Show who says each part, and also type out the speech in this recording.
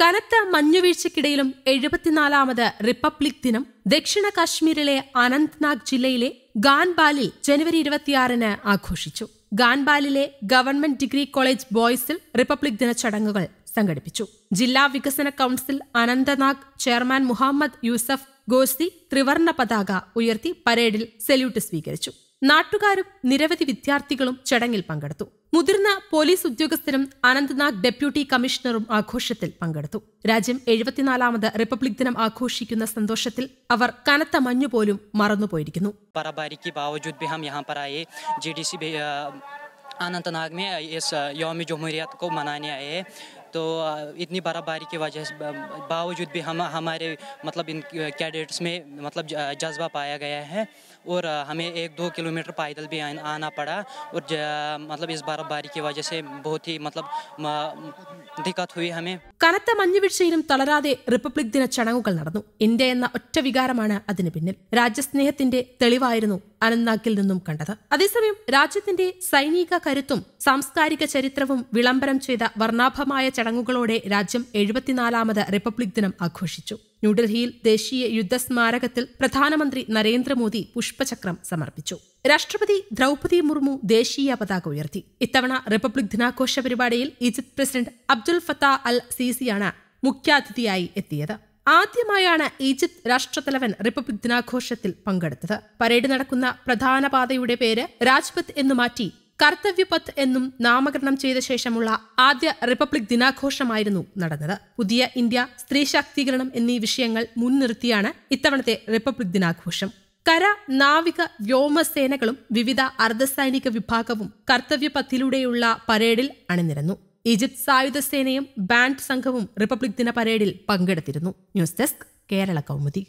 Speaker 1: കനത്ത മഞ്ഞുവീഴ്ചയ്ക്കിടയിലും എഴുപത്തിനാലാമത് റിപ്പബ്ലിക് ദിനം ദക്ഷിണ കാശ്മീരിലെ അനന്ത്നാഗ് ജില്ലയിലെ ഗാൻബാലിൽ ജനുവരി ഇരുപത്തിയാറിന് ആഘോഷിച്ചു ഗാൻബാലിലെ ഗവൺമെന്റ് ഡിഗ്രി കോളേജ് ബോയ്സിൽ റിപ്പബ്ലിക് ദിന ചടങ്ങുകൾ സംഘടിപ്പിച്ചു ജില്ലാ വികസന കൌൺസിൽ അനന്തനാഗ് ചെയർമാൻ മുഹമ്മദ് യൂസഫ് ഗോസ്തി ത്രിവർണ പതാക ഉയർത്തി പരേഡിൽ സല്യൂട്ട് സ്വീകരിച്ചു നാട്ടുകാരും നിരവധി വിദ്യാർത്ഥികളും ചടങ്ങിൽ പങ്കെടുത്തു മുതിർന്ന പോലീസ് ഉദ്യോഗസ്ഥരും അനന്ത്നാഗ് ഡെപ്യൂട്ടി കമ്മീഷണറും ആഘോഷത്തിൽ പങ്കെടുത്തു രാജ്യം എഴുപത്തിനാലാമത് റിപ്പബ്ലിക് ദിനം ആഘോഷിക്കുന്ന സന്തോഷത്തിൽ അവർ കനത്ത മഞ്ഞു പോലും മറന്നുപോയിരിക്കുന്നു
Speaker 2: अनंतनाग में इस योम जमहूरियत को मनाने तो इतनी बर्फबारी की वजह से बावजूद भी हम हमारे मतलब इन कैडेट्स में मतलब जज्बा पाया गया है और हमें एक दो किलोमीटर पैदल भी आना पड़ा और मतलब इस बर्फबारी की वजह से बहुत ही मतलब दिक्कत हुई हमें കനത്ത
Speaker 1: മഞ്ഞുവീഴ്ചയിലും തളരാതെ റിപ്പബ്ലിക് ദിന ചടങ്ങുകൾ നടന്നു ഇന്ത്യ എന്ന ഒറ്റ വികാരമാണ് അതിന് പിന്നിൽ രാജ്യസ്നേഹത്തിന്റെ തെളിവായിരുന്നു അനന്ത്നാഗിൽ നിന്നും കണ്ടത് അതേസമയം രാജ്യത്തിന്റെ സൈനിക കരുത്തും സാംസ്കാരിക ചരിത്രവും വിളംബരം ചെയ്ത വർണ്ണാഭമായ ചടങ്ങുകളോടെ രാജ്യം എഴുപത്തിനാലാമത് റിപ്പബ്ലിക് ദിനം ആഘോഷിച്ചു ന്യൂഡൽഹിയിൽ ദേശീയ യുദ്ധസ്മാരകത്തിൽ പ്രധാനമന്ത്രി നരേന്ദ്രമോദി പുഷ്പചക്രം സമർപ്പിച്ചു രാഷ്ട്രപതി ദ്രൗപദി മുർമു ദേശീയ പതാക ഉയർത്തി ഇത്തവണ റിപ്പബ്ലിക് ദിനാഘോഷ പരിപാടിയിൽ Egypt president Abdul Fattah Al സീസിയാണ് മുഖ്യാതിഥിയായി എത്തിയത് ആദ്യമായാണ് ഈജിപ്ത് രാഷ്ട്രത്തലവൻ റിപ്പബ്ലിക് ദിനാഘോഷത്തിൽ പങ്കെടുത്തത് പരേഡ് നടക്കുന്ന പ്രധാന പാതയുടെ പേര് രാജ്പത്ത് എന്നു മാറ്റി കർത്തവ്യപത്ത് എന്നും നാമകരണം ചെയ്ത ശേഷമുള്ള ആദ്യ റിപ്പബ്ലിക് ദിനാഘോഷമായിരുന്നു നടന്നത് പുതിയ ഇന്ത്യ സ്ത്രീ ശാക്തീകരണം എന്നീ വിഷയങ്ങൾ മുൻനിർത്തിയാണ് ഇത്തവണത്തെ റിപ്പബ്ലിക് ദിനാഘോഷം കര നാവിക വ്യോമസേനകളും വിവിധ അർദ്ധസൈനിക വിഭാഗവും കർത്തവ്യപഥിലൂടെയുള്ള പരേഡിൽ അണിനിരന്നു ഈജിപ്ത് സായുധ സേനയും ബാൻഡ് സംഘവും റിപ്പബ്ലിക് ദിന പരേഡിൽ പങ്കെടുത്തിരുന്നു ന്യൂസ് ഡെസ്ക് കേരള കൗമുദി